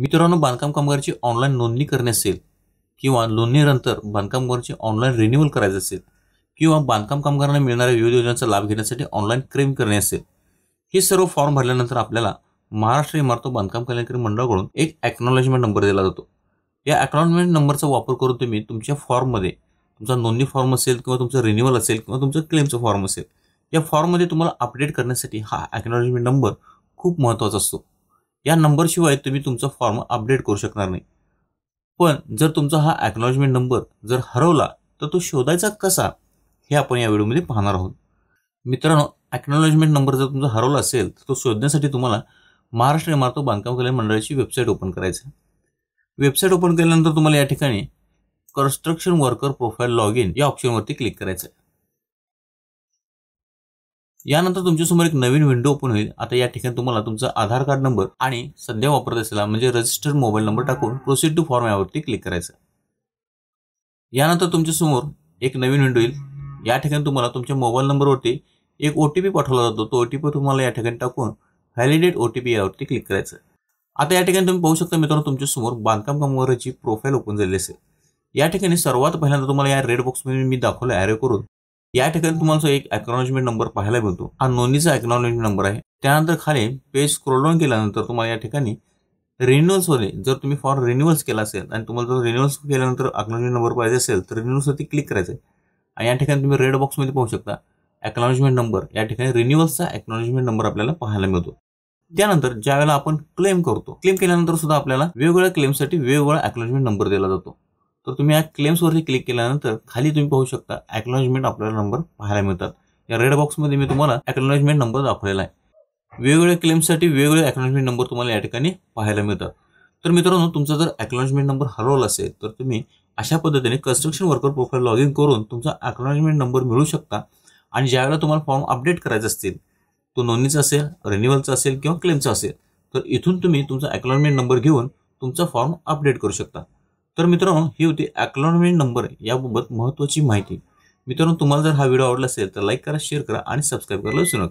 मित्रांनो बांधकाम कामगाराची ऑनलाईन नोंदणी करणे असेल किंवा नोंदणीनंतर बांधकाम कामगारांची ऑनलाईन रिन्युअल करायचं असेल किंवा बांधकाम कामगारांना मिळणाऱ्या विविध योजनांचा लाभ घेण्यासाठी ऑनलाईन क्लेम करणे असेल हे सर्व फॉर्म भरल्यानंतर आपल्याला महाराष्ट्र इमारत बांधकाम कल्याणकारी मंडळाकडून एक ॲक्नॉलेजमेंट नंबर दिला जातो या ॲक्नॉलेजमेंट नंबरचा वापर करून तुम्ही तुमच्या फॉर्ममध्ये तुमचा नोंदणी फॉर्म असेल किंवा तुमचं रिन्युअल असेल किंवा तुमचं क्लेमचं फॉर्म असेल या फॉर्ममध्ये तुम्हाला अपडेट करण्यासाठी हा ॲक्नॉलेजमेंट नंबर खूप महत्त्वाचा असतो या नंबरशिवाय तुम्ही तुमचा फॉर्म अपडेट करू शकणार नाही पण जर तुमचा हा ॲक्नॉलॉजमेंट नंबर जर हरवला तर तो शोधायचा कसा हे आपण या व्हिडिओमध्ये पाहणार आहोत मित्रांनो ॲक्नॉलॉजमेंट नंबर जर तुमचा हरवला असेल तर तो शोधण्यासाठी तुम्हाला महाराष्ट्र इमारत बांधकाम कल्याण मंडळाची वेबसाईट ओपन करायचं वेबसाईट ओपन केल्यानंतर तुम्हाला या ठिकाणी construction worker profile log in या ऑप्शनवरती क्लिक करायचं आहे यानंतर तुमच्यासमोर एक नवीन विंडो ओपन होईल आता या ठिकाणी तुम्हाला तुमचा आधार कार्ड नंबर आणि सध्या वापरत असलेला म्हणजे रजिस्टर्ड मोबाईल नंबर टाकून प्रोसीड टू फॉर्म यावरती क्लिक करायचं यानंतर तुमच्यासमोर एक नवीन विंडो येईल या ठिकाणी तुम्हाला तुमच्या मोबाईल नंबरवरती एक ओ टी पी पाठवला जातो तो ओ टी पी तुम्हाला या ठिकाणी टाकून व्हॅलिडेट ओ टी पी यावरती क्लिक करायचं आता या ठिकाणी तुम्ही पाहू शकता मित्रांनो तुमच्यासमोर बांधकाम कामगाराची प्रोफाईल ओपन झाली असेल या ठिकाणी सर्वात पहिल्यांदा तुम्हाला या रेड बॉक्समध्ये मी दाखवलं ॲरे करून या ठिकाणी तुम्हाला एक अॅक्नॉलेजमेंट नंबर पाहायला मिळतो हा नोंदीचा अॅक्नॉलेजमेंट नंबर आहे त्यानंतर खाली पेज डाऊन केल्यानंतर तुम्हाला या ठिकाणी रिन्युअल्समध्ये जर तुम्ही फॉर रिन्युअल्स केला असेल आणि तुम्हाला जर रिन्युअल्स केल्यानंतर अॅक्नॉलेजमेंट नंबर पाहिजे असेल तर रिन्युअल्सवरती क्लिक करायचं आहे आणि या ठिकाणी तुम्ही रेड बॉक्समध्ये पाहू शकता अॅक्नॉलॉजमेंट नंबर या ठिकाणी रिन्युअल्सचा अॅक्नॉलेजमेंट नंबर आपल्याला पाहायला मिळतो त्यानंतर ज्यावेळेला आपण क्लेम करतो क्लेम केल्यानंतर सुद्धा आपल्याला वेगवेगळ्या क्लेमसाठी वेगवेगळा अॅक्नॉलेजमेंट नंबर दिला जातो तर तुम्ही या क्लेम्सवरती क्लिक केल्यानंतर खाली तुम्ही पाहू शकता ॲक्नॉलेजमेंट आपल्याला नंबर पाहायला मिळतात या रेड बॉक्समध्ये मी तुम्हाला ॲक्नॉलेजमेंट नंबर दाखवलेला आहे वेगवेगळ्या क्लेम्ससाठी वेगवेगळे ॲक्नॉलेजमेंट नंबर तुम्हाला या ठिकाणी पाहायला मिळतात तर मित्रांनो तुमचा जर ॲक्नॉलेजमेंट नंबर हरवला असेल तर तुम्ही अशा पद्धतीने construction worker profile log in करून तुमचा ॲक्नॉलेजमेंट नंबर मिळू शकता आणि ज्यावेळेला तुम्हाला फॉर्म अपडेट करायचा असतील तो नोंदणीचा असेल रिन्युअलचा असेल किंवा क्लेमचा असेल तर इथून तुम्ही तुमचा ॲक्नॉलेजमेंट नंबर घेऊन तुमचा फॉर्म अपडेट करू शकता तर मित्रांनो ही होती अॅक्नॉलमेंट नंबर याबाबत महत्त्वाची माहिती मित्रांनो तुम्हाला जर हा व्हिडिओ आवडला असेल तर लाईक करा शेअर करा आणि सबस्क्राईब करायला विसरू नका